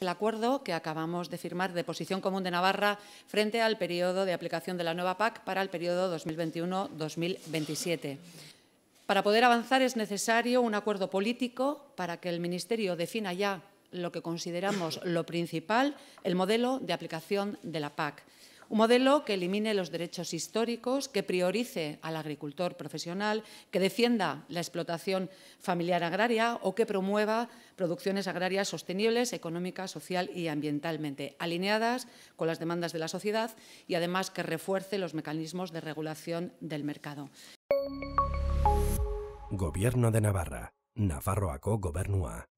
El acuerdo que acabamos de firmar de posición común de Navarra frente al periodo de aplicación de la nueva PAC para el periodo 2021-2027. Para poder avanzar es necesario un acuerdo político para que el Ministerio defina ya lo que consideramos lo principal, el modelo de aplicación de la PAC. Un modelo que elimine los derechos históricos, que priorice al agricultor profesional, que defienda la explotación familiar agraria o que promueva producciones agrarias sostenibles, económica, social y ambientalmente, alineadas con las demandas de la sociedad y además que refuerce los mecanismos de regulación del mercado. Gobierno de Navarra, Gobernua.